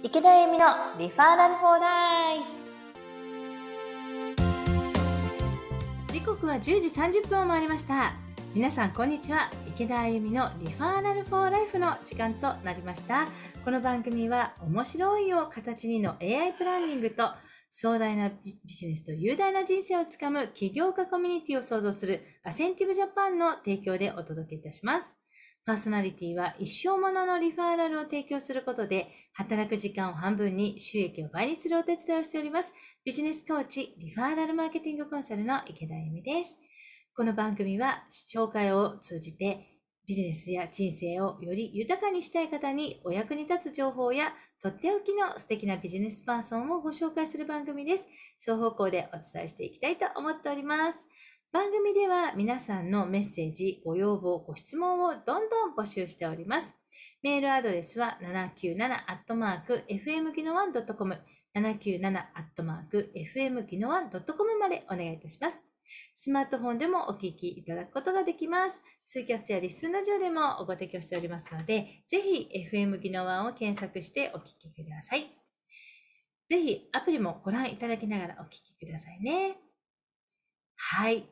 池田由美のリファーラルフォーライフ時刻は10時30分を回りました皆さんこんにちは池田あ美のリファーラルフォーライフの時間となりましたこの番組は面白いを形にの AI プランニングと壮大なビジネスと雄大な人生をつかむ起業家コミュニティを創造するアセンティブジャパンの提供でお届けいたしますパーソナリティは一生もののリファーラルを提供することで、働く時間を半分に収益を倍にするお手伝いをしております。ビジネスコーチ、リファーラルマーケティングコンサルの池田由美です。この番組は、紹介を通じて、ビジネスや人生をより豊かにしたい方にお役に立つ情報や、とっておきの素敵なビジネスパーソンをご紹介する番組です。双方向でお伝えしていきたいと思っております。番組では皆さんのメッセージ、ご要望、ご質問をどんどん募集しております。メールアドレスは 797-fmgino1.com、797-fmgino1.com までお願いいたします。スマートフォンでもお聞きいただくことができます。ツイキャスやリスンラジオでもご提供しておりますので、ぜひ FM 技能1を検索してお聞きください。ぜひアプリもご覧いただきながらお聞きくださいね。はい。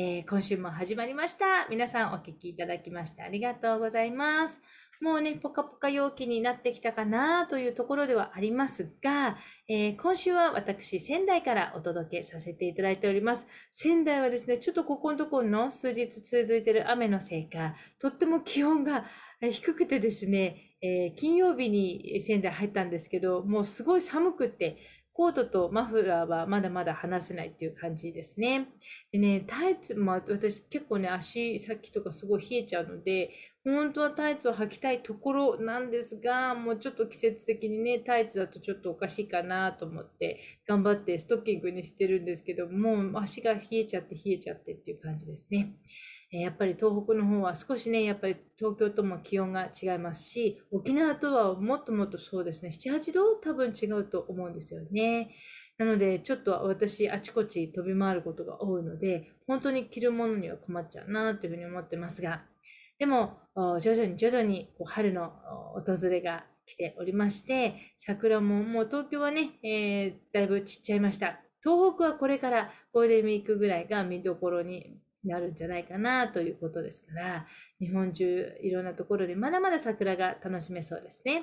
えー、今週も始まりました。皆さんお聴きいただきましてありがとうございます。もうね、ぽかぽか陽気になってきたかなというところではありますが、えー、今週は私、仙台からお届けさせていただいております。仙台はですね、ちょっとここのところの数日続いてる雨のせいか、とっても気温が低くてですね、えー、金曜日に仙台入ったんですけど、もうすごい寒くって、コートとマフラーはまだまだ離せないっていう感じですね。でね、タイツも、私結構ね、足先とかすごい冷えちゃうので、本当はタイツを履きたいところなんですが、もうちょっと季節的にね、タイツだとちょっとおかしいかなと思って、頑張ってストッキングにしてるんですけど、もう足が冷えちゃって冷えちゃってっていう感じですね。やっぱり東北の方は少しね、やっぱり東京とも気温が違いますし、沖縄とはもっともっとそうですね、7、8度多分違うと思うんですよね。なので、ちょっと私、あちこち飛び回ることが多いので、本当に着るものには困っちゃうなというふうに思ってますが、でも、徐々に徐々にこう春の訪れが来ておりまして、桜ももう東京はね、えー、だいぶ散っちゃいました。東北はこれからゴールデンウィークぐらいが見どころになるんじゃないかなということですから、日本中いろんなところでまだまだ桜が楽しめそうですね。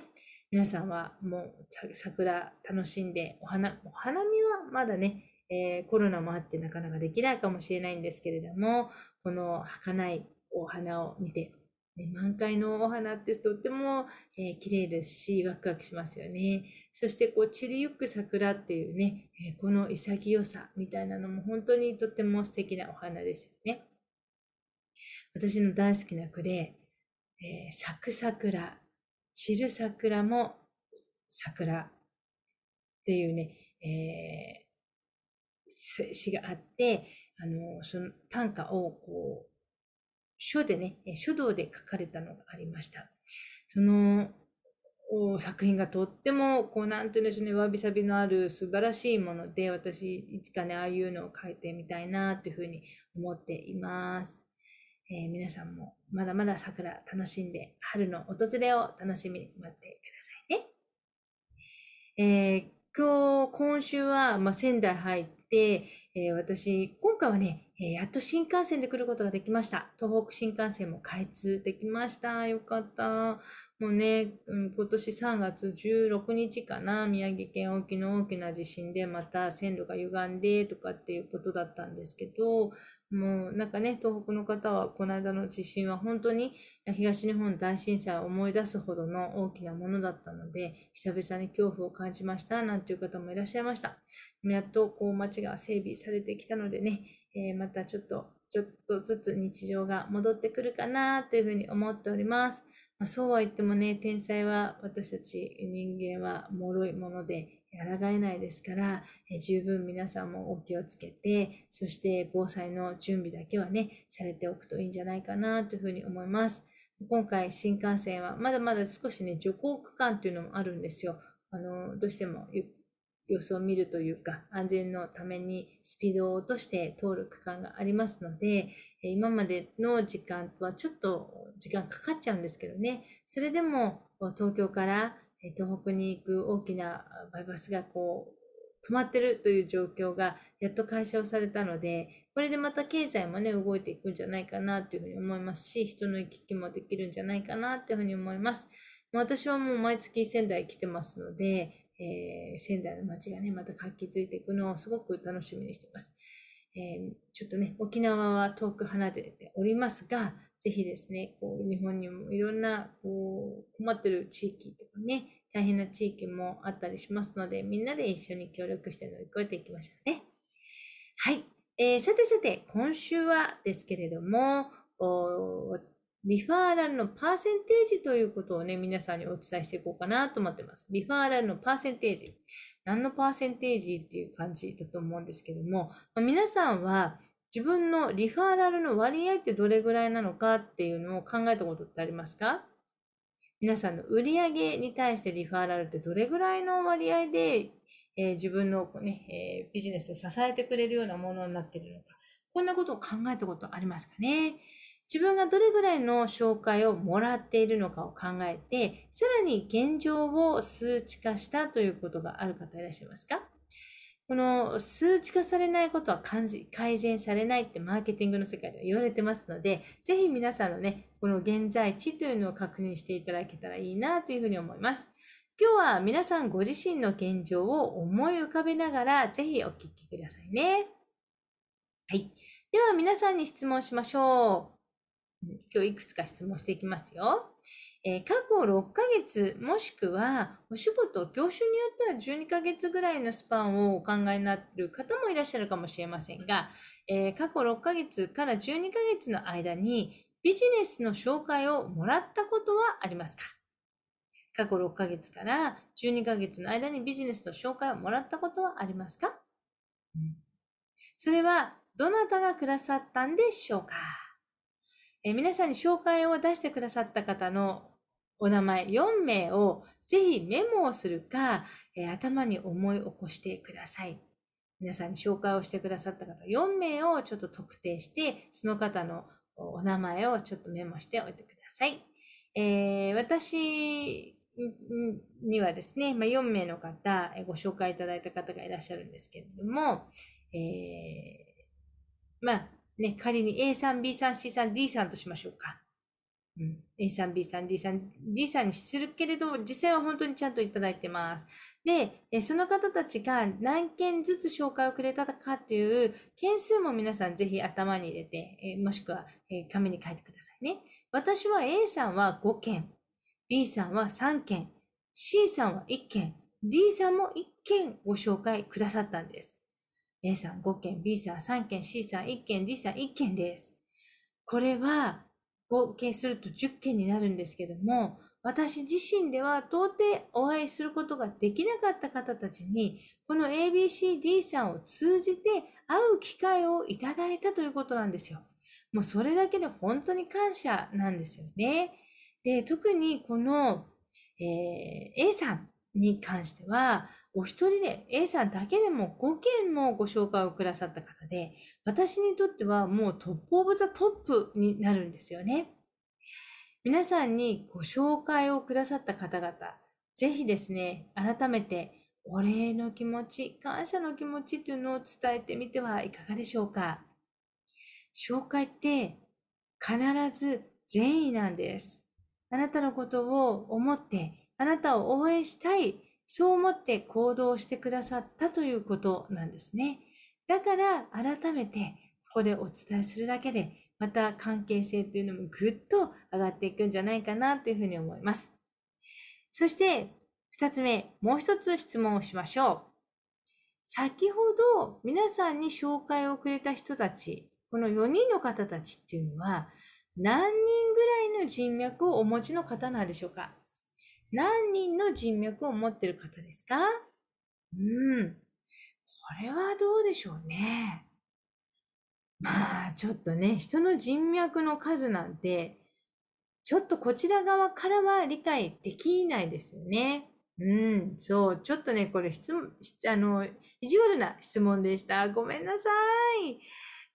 皆さんはもう桜楽しんで、お花、お花見はまだね、えー、コロナもあってなかなかできないかもしれないんですけれども、この儚いお花を見て満開のお花ってとっても、えー、綺麗ですし、ワクワクしますよね。そして、こう、散りゆく桜っていうね、えー、この潔さみたいなのも本当にとっても素敵なお花ですよね。私の大好きな句で、えー、咲く桜、散る桜も桜っていうね、え詩があって、あの、その短歌をこう、書でね、書道で書かれたのがありました。その作品がとっても、こう、なんていうんでしょうね、わびさびのある素晴らしいもので、私、いつかね、ああいうのを書いてみたいな、というふうに思っています。えー、皆さんも、まだまだ桜楽しんで、春の訪れを楽しみに待ってくださいね。えー、今日、今週は、まあ、仙台入って、えー、私、今回はね、えー、やっと新幹線で来ることができました。東北新幹線も開通できました。よかった。もうね、うん、今年3月16日かな、宮城県沖の大きな地震でまた線路が歪んでとかっていうことだったんですけど、もうなんかね、東北の方はこの間の地震は本当に東日本大震災を思い出すほどの大きなものだったので、久々に恐怖を感じましたなんていう方もいらっしゃいました。やっとこう街が整備されてきたのでね、えー、またちょっと、ちょっとずつ日常が戻ってくるかなというふうに思っております。まあ、そうは言ってもね、天才は私たち人間は脆いもので、抗えないですから、え十分皆さんもお気をつけて、そして防災の準備だけはね、されておくといいんじゃないかなというふうに思います。今回新幹線はまだまだ少しね、徐行区間というのもあるんですよ。あの、どうしてもゆっ様子を見るというか、安全のためにスピードを落として通る区間がありますので、今までの時間はちょっと時間かかっちゃうんですけどね、それでも東京から東北に行く大きなバイパスがこう止まってるという状況がやっと解消されたので、これでまた経済もね、動いていくんじゃないかなというふうに思いますし、人の行き来もできるんじゃないかなというふうに思います。私はもう毎月仙台来てますので、えー、仙台の街がね、また活気づいていくのをすごく楽しみにしています。えー、ちょっとね、沖縄は遠く離れておりますが、ぜひですね、こう日本にもいろんなこう困ってる地域とかね、大変な地域もあったりしますので、みんなで一緒に協力して乗り越えていきましょうね。はい。えー、さてさて、今週はですけれども、おリファーラルのパーセンテージということをね、皆さんにお伝えしていこうかなと思ってます。リファーラルのパーセンテージ。何のパーセンテージっていう感じだと思うんですけども、ま皆さんは自分のリファーラルの割合ってどれぐらいなのかっていうのを考えたことってありますか皆さんの売り上げに対してリファーラルってどれぐらいの割合で、えー、自分のね、ねえー、ビジネスを支えてくれるようなものになっているのか。こんなことを考えたことありますかね自分がどれぐらいの紹介をもらっているのかを考えて、さらに現状を数値化したということがある方いらっしゃいますかこの数値化されないことは改善されないってマーケティングの世界では言われてますので、ぜひ皆さんのね、この現在地というのを確認していただけたらいいなというふうに思います。今日は皆さんご自身の現状を思い浮かべながら、ぜひお聞きくださいね。はい。では皆さんに質問しましょう。今日いくつか質問していきますよ。えー、過去6ヶ月もしくはお仕事、業種によっては12ヶ月ぐらいのスパンをお考えになる方もいらっしゃるかもしれませんが、えー、過去6ヶ月から12ヶ月の間にビジネスの紹介をもらったことはありますか過去6ヶ月から12ヶ月の間にビジネスの紹介をもらったことはありますか、うん、それはどなたがくださったんでしょうかえ皆さんに紹介を出してくださった方のお名前4名をぜひメモをするか、え頭に思い起こしてください。皆さんに紹介をしてくださった方4名をちょっと特定して、その方のお名前をちょっとメモしておいてください。えー、私にはですね、ま4名の方、ご紹介いただいた方がいらっしゃるんですけれども、えー、まあ、ね、仮に A さん、B さん、C さん、D さんとしましょうか。うん、A さん、B さん、D さん、D さんにするけれど、実際は本当にちゃんといただいてます。で、その方たちが何件ずつ紹介をくれたかっていう件数も皆さんぜひ頭に入れて、もしくは紙に書いてくださいね。私は A さんは5件、B さんは3件、C さんは1件、D さんも1件ご紹介くださったんです。A さん5件、B さん3件、C さん1件、D さん1件です。これは合計すると10件になるんですけども、私自身では到底お会いすることができなかった方たちに、この ABCD さんを通じて会う機会をいただいたということなんですよ。もうそれだけで本当に感謝なんですよね。で、特にこの、えー、A さんに関しては、お一人で A さんだけでも5件もご紹介をくださった方で、私にとってはもうトップオブザトップになるんですよね。皆さんにご紹介をくださった方々、ぜひですね、改めてお礼の気持ち、感謝の気持ちというのを伝えてみてはいかがでしょうか。紹介って必ず善意なんです。あなたのことを思って、あなたを応援したいそう思って行動してくださったということなんですね。だから改めてここでお伝えするだけで、また関係性っていうのもぐっと上がっていくんじゃないかなというふうに思います。そして2つ目、もう1つ質問をしましょう。先ほど皆さんに紹介をくれた人たち、この4人の方たちっていうのは、何人ぐらいの人脈をお持ちの方なんでしょうか何人の人脈を持ってる方ですかうん。これはどうでしょうね。まあ、ちょっとね、人の人脈の数なんて、ちょっとこちら側からは理解できないですよね。うん、そう、ちょっとね、これ質問、あの、意地悪な質問でした。ごめんなさい。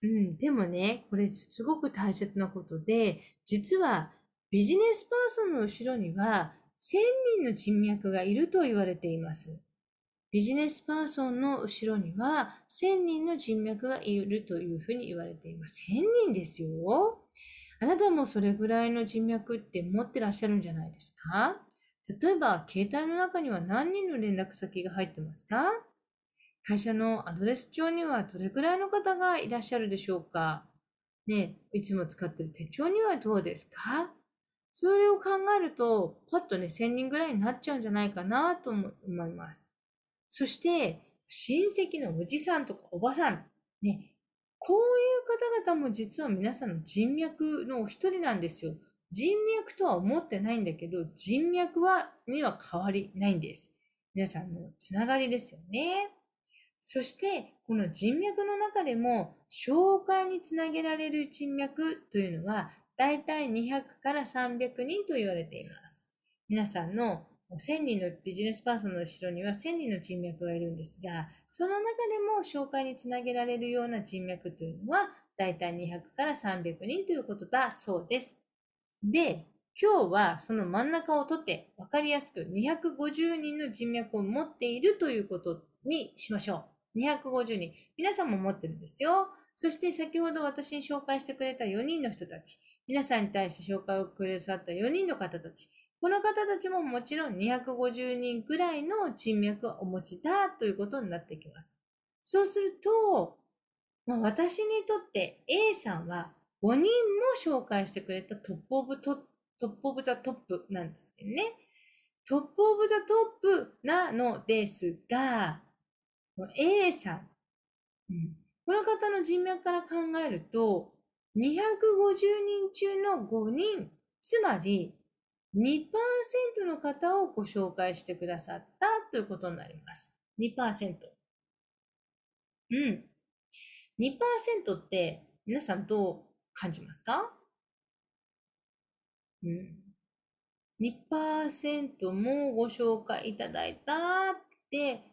うん、でもね、これすごく大切なことで、実はビジネスパーソンの後ろには1000人の人脈がいると言われています。ビジネスパーソンの後ろには1000人の人脈がいるというふうに言われています。1000人ですよ。あなたもそれぐらいの人脈って持ってらっしゃるんじゃないですか例えば、携帯の中には何人の連絡先が入ってますか会社のアドレス帳にはどれくらいの方がいらっしゃるでしょうかね、いつも使ってる手帳にはどうですかそれを考えると、パッとね、1000人ぐらいになっちゃうんじゃないかなと思います。そして、親戚のおじさんとかおばさん、ね、こういう方々も実は皆さんの人脈のお一人なんですよ。人脈とは思ってないんだけど、人脈は、には変わりないんです。皆さんのつながりですよね。そして、この人脈の中でも、紹介につなげられる人脈というのは、大体200から300人と言われています。皆さんの1000人のビジネスパーソンの後ろには1000人の人脈がいるんですが、その中でも紹介につなげられるような人脈というのは、だいたい200から300人ということだそうです。で、今日はその真ん中を取って分かりやすく250人の人脈を持っているということにしましょう。250人。皆さんも持ってるんですよ。そして先ほど私に紹介してくれた4人の人たち。皆さんに対して紹介をくださった4人の方たち。この方たちももちろん250人くらいの人脈をお持ちだということになってきます。そうすると、まあ、私にとって A さんは5人も紹介してくれたトップオブトトップオブザトップなんですけどね。トップオブザトップなのですが、この A さん、ん、この方の人脈から考えると、250人中の5人、つまり2%の方をご紹介してくださったということになります。2%。うん。2%って皆さんどう感じますかうん。2%もご紹介いただいたって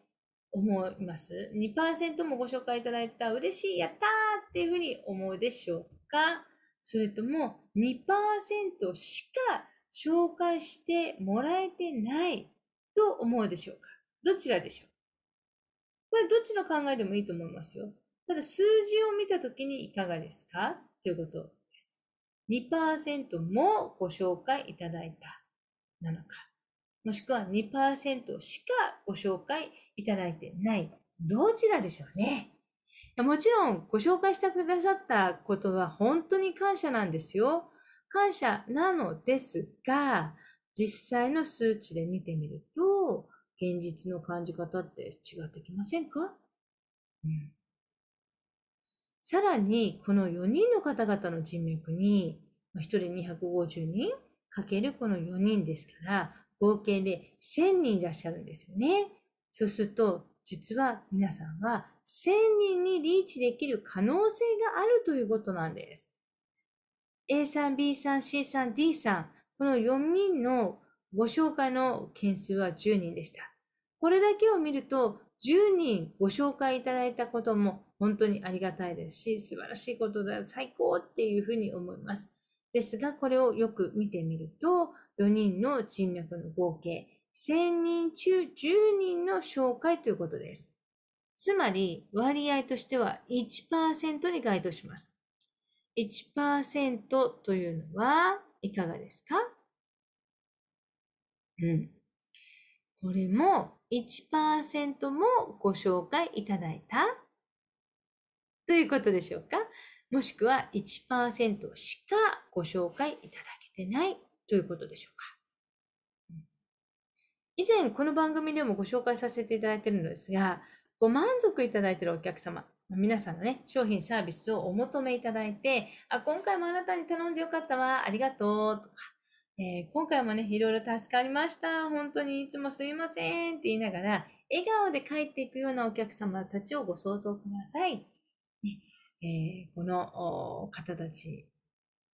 思います ?2% もご紹介いただいた嬉しい、やったーっていうふうに思うでしょうかそれとも2%しか紹介してもらえてないと思うでしょうかどちらでしょうこれどっちの考えでもいいと思いますよ。ただ数字を見たときにいかがですかということです。2%もご紹介いただいたなのか。もしくは2%しかご紹介いただいてない、どちらでしょうね。もちろん、ご紹介してくださったことは本当に感謝なんですよ。感謝なのですが、実際の数値で見てみると、現実の感じ方って違ってきませんか、うん、さらに、この4人の方々の人脈に、1人250人かけるこの4人ですから、合計で1000人いらっしゃるんですよね。そうすると、実は皆さんは1000人にリーチできる可能性があるということなんです。A さん、B さん、C さん、D さん、この4人のご紹介の件数は10人でした。これだけを見ると、10人ご紹介いただいたことも本当にありがたいですし、素晴らしいことだ、最高っていうふうに思います。ですが、これをよく見てみると、4人の人脈の合計、1000人中10人の紹介ということです。つまり、割合としては1%に該当します。1%というのはいかがですかうん。これも1%もご紹介いただいたということでしょうかもしくは1%しかご紹介いただけてないということでしょうか。以前この番組でもご紹介させていただいているのですが、ご満足いただいているお客様、皆さんのね、商品サービスをお求めいただいて、あ、今回もあなたに頼んでよかったわ、ありがとう、とか、えー、今回もね、いろいろ助かりました、本当にいつもすいません、って言いながら、笑顔で帰っていくようなお客様たちをご想像ください。ね、えー、この方たち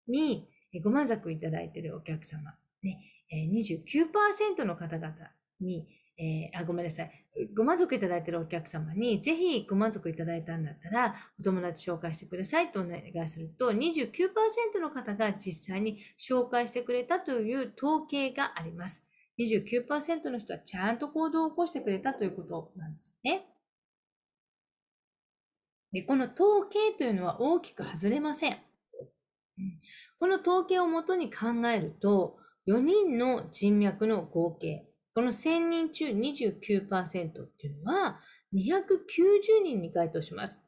にご満足いただいているお客様、ね、29%の方々に、えー、あ、ごめんなさい。ご満足いただいているお客様に、ぜひご満足いただいたんだったら、お友達紹介してくださいとお願いすると、29%の方が実際に紹介してくれたという統計があります。29%の人はちゃんと行動を起こしてくれたということなんですよね。で、この統計というのは大きく外れません。この統計をもとに考えると、4人の人脈の合計、この1000人中29%というのは、290人に該当します。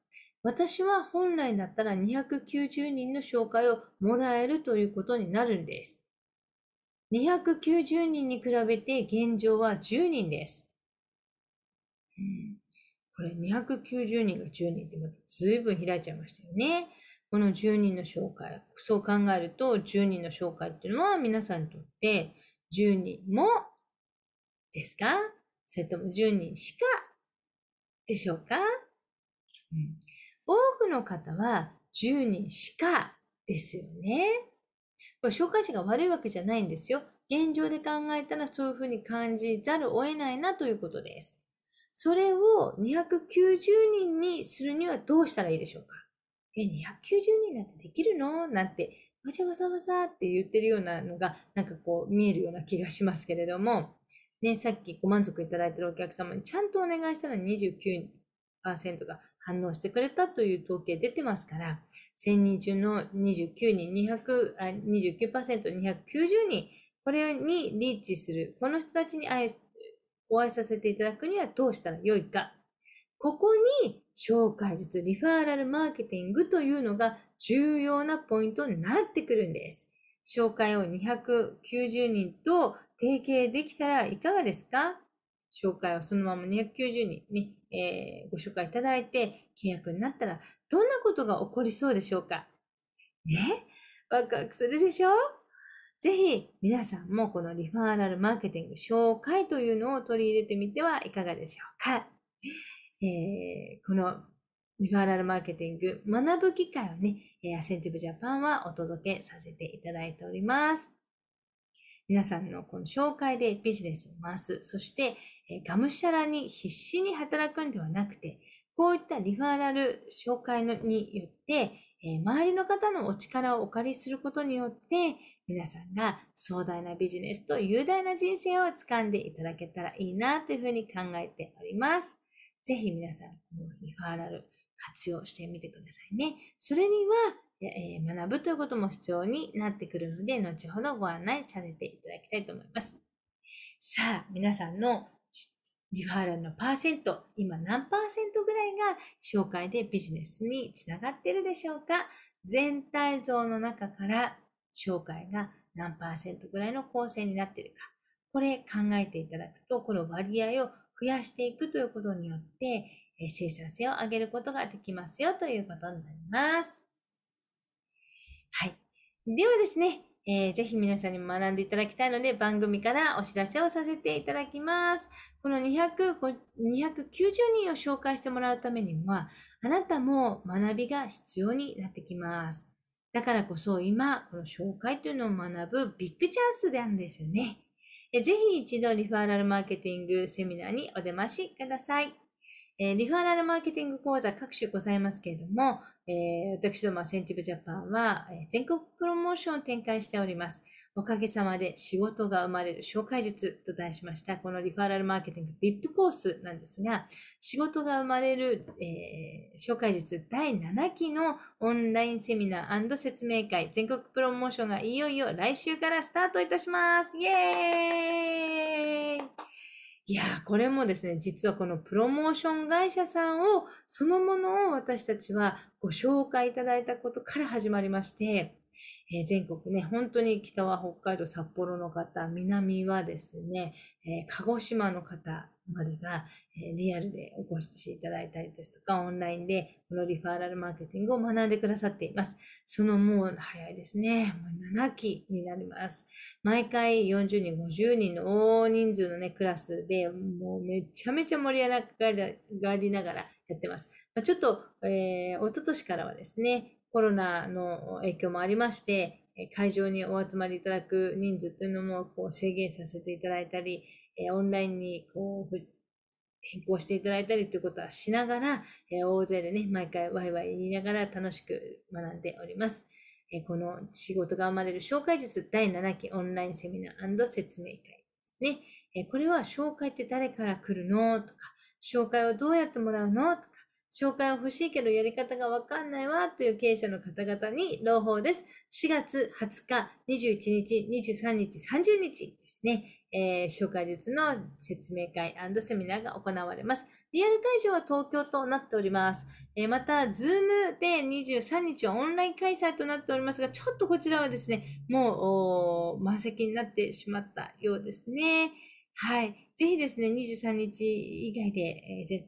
私は本来だったら290人の紹介をもらえるということになるんです。290人に比べて現状は10人です。これ290人が10人ってまた随分開いちゃいましたよね。この10人の紹介。そう考えると10人の紹介っていうのは皆さんにとって10人もですかそれとも10人しかでしょうか、うん、多くの方は10人しかですよね。これ紹介者が悪いわけじゃないんですよ。現状で考えたらそういうふうに感じざるを得ないなということです。それを290人にするにはどうしたらいいでしょうかえ、290人なんてできるのなんて、わざわざわざって言ってるようなのが、なんかこう見えるような気がしますけれども、ね、さっきご満足いただいてるお客様にちゃんとお願いしたら29%が反応してくれたという統計出てますから、1000人中の29人、200、あ29%、290人、これにリーチする、この人たちに愛お会いさせていただくにはどうしたらよいか。ここに紹介術、リファーラルマーケティングというのが重要なポイントになってくるんです。紹介を290人と提携できたらいかがですか紹介をそのまま290人に、えー、ご紹介いただいて契約になったらどんなことが起こりそうでしょうかねワクワクするでしょぜひ皆さんもこのリファーラルマーケティング紹介というのを取り入れてみてはいかがでしょうか。えー、このリファーラルマーケティング学ぶ機会をね、アセンティブジャパンはお届けさせていただいております。皆さんのこの紹介でビジネスを回す。そして、えがむしゃらに必死に働くんではなくて、こういったリファーラル紹介のによって、え周りの方のお力をお借りすることによって、皆さんが壮大なビジネスと雄大な人生を掴んでいただけたらいいなというふうに考えております。ぜひ皆さん、このリファーラル活用してみてくださいね。それには、え学ぶということも必要になってくるので、後ほどご案内させていただきたいと思います。さあ、皆さんのリファーラルのパーセント、今何パーセントぐらいが紹介でビジネスにつながってるでしょうか全体像の中から紹介が何パーセントぐらいの構成になってるか。これ考えていただくと、この割合を増やしていくということによって、え生産性を上げることができますよということになります。はい。ではですね、えー、ぜひ皆さんに学んでいただきたいので、番組からお知らせをさせていただきます。この2 9 0人を紹介してもらうためには、あなたも学びが必要になってきます。だからこそ今、この紹介というのを学ぶビッグチャンスなんですよね。ぜひ一度リファーラルマーケティングセミナーにお出ましください。えー、リファーラルマーケティング講座各種ございますけれども、えー、私どもセンティブジャパンは、え全国プロモーションを展開しております。おかげさまで仕事が生まれる紹介術と題しました、このリファーラルマーケティング VIP コースなんですが、仕事が生まれる、えー、紹介術第7期のオンラインセミナー説明会全国プロモーションがいよいよ来週からスタートいたします。イエーイいやこれもですね、実はこのプロモーション会社さんを、そのものを私たちはご紹介いただいたことから始まりまして、えー、全国ね、本当に北は北海道、札幌の方、南はですね、えー、鹿児島の方、までが、リアルでお越しいただいたりですとか、オンラインでこのリファーラルマーケティングを学んでくださっています。そのもう早いですね。もう7期になります。毎回40人、50人の大人数のね、クラスで、もうめちゃめちゃ盛り上がりながらやってます。まちょっと、えー、一昨年からはですね、コロナの影響もありまして、会場にお集まりいただく人数というのもこう制限させていただいたり、えオンラインにこう変更していただいたりということはしながら、え大勢でね、毎回ワイワイ言いながら楽しく学んでおります。えこの仕事が生まれる紹介術第7期オンラインセミナー説明会ですね。えこれは紹介って誰から来るのとか、紹介をどうやってもらうのとか、紹介は欲しいけどやり方がわかんないわという経営者の方々に朗報です。4月20日、21日、23日、30日ですね。えー、紹介術の説明会セミナーが行われます。リアル会場は東京となっております。えー、また、ズームで23日はオンライン開催となっておりますが、ちょっとこちらはですね、もう満席になってしまったようですね。はい。ぜひですね、23日以外で、えー、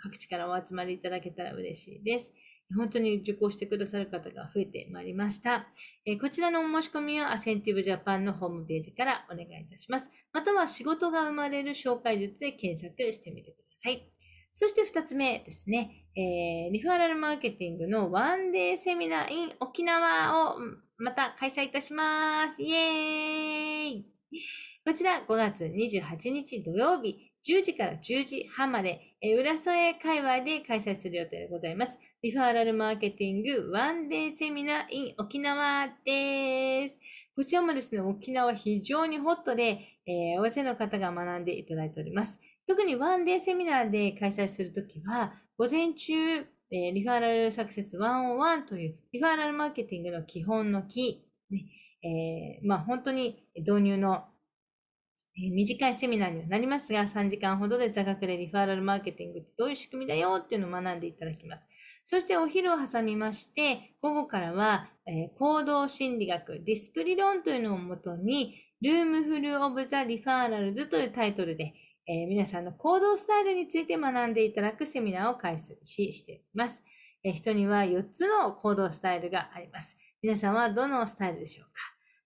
各地からお集まりいただけたら嬉しいです。本当に受講してくださる方が増えてまいりました。えこちらのお申し込みはアセンティブジャパンのホームページからお願いいたします。または仕事が生まれる紹介術で検索してみてください。そして2つ目ですね、えー、リファラルマーケティングのワンデーセミナー in 沖縄をまた開催いたします。イエーイこちら5月28日土曜日、10時から10時半まで、えー、浦添界隈で開催する予定でございます。リファーラルマーケティングワンデーセミナー in 沖縄です。こちらもですね、沖縄非常にホットで、えー、大勢の方が学んでいただいております。特にワンデーセミナーで開催するときは、午前中、えー、リファーラルサクセス101というリファーラルマーケティングの基本の木、ねえー、まあ、本当に導入の短いセミナーにはなりますが、3時間ほどで座学でリファーラルマーケティングってどういう仕組みだよっていうのを学んでいただきます。そしてお昼を挟みまして、午後からは、えー、行動心理学、ディスク理論というのをもとに、ルームフルオブザリファーラルズというタイトルで、えー、皆さんの行動スタイルについて学んでいただくセミナーを開始しています。えー、人には4つの行動スタイルがあります。皆さんはどのスタイルでしょうか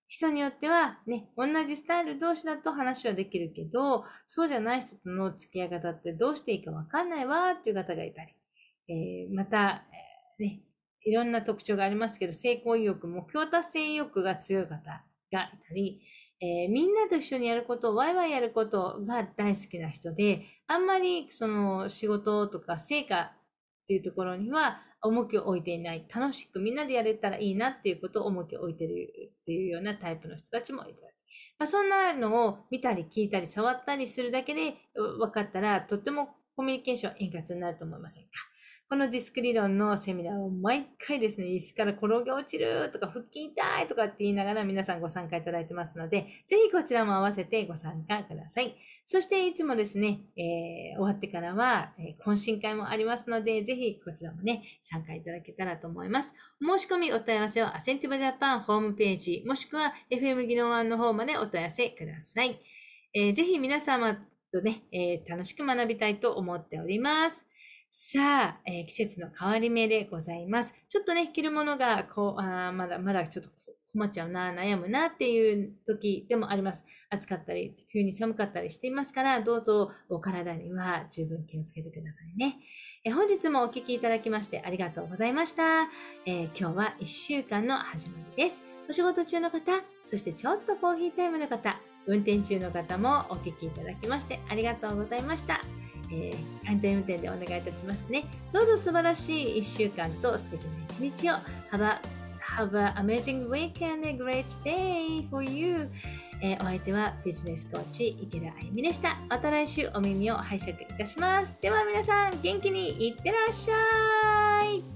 人によってはね、同じスタイル同士だと話はできるけど、そうじゃない人との付き合い方ってどうしていいかわかんないわっていう方がいたり、えー、また、えー、ね、いろんな特徴がありますけど、成功意欲、目標達成意欲が強い方がいたり、えー、みんなと一緒にやること、ワイワイやることが大好きな人で、あんまりその仕事とか成果っていうところには重きを置いていない、楽しくみんなでやれたらいいなっていうことを重きを置いてるっていうようなタイプの人たちもいたり、まあ、そんなのを見たり聞いたり触ったりするだけで分かったら、とってもコミュニケーション円滑になると思いませんかこのディスク理論のセミナーを毎回ですね、椅子から転げ落ちるとか、腹筋痛いとかって言いながら皆さんご参加いただいてますので、ぜひこちらも合わせてご参加ください。そしていつもですね、えー、終わってからは、え懇親会もありますので、ぜひこちらもね、参加いただけたらと思います。お申し込み、お問い合わせはアセンティバジャパンホームページ、もしくは FM 技能案の方までお問い合わせください。えー、ぜひ皆様とね、えー、楽しく学びたいと思っております。さあ、えー、季節の変わり目でございます。ちょっとね、着るものが、こう、あまだまだちょっと困っちゃうな、悩むなっていう時でもあります。暑かったり、急に寒かったりしていますから、どうぞお体には十分気をつけてくださいね。え本日もお聴きいただきましてありがとうございました。えー、今日は1週間の始まりです。お仕事中の方、そしてちょっとコーヒータイムの方、運転中の方もお聴きいただきましてありがとうございました。えー、安全運転でお願いいたしますね。どうぞ素晴らしい1週間と素敵な一日を。Have a, have a amazing weekend and great day for you! えー、お相手はビジネスコーチ池田あゆみでした。また来週お耳を拝借いたします。では皆さん元気にいってらっしゃい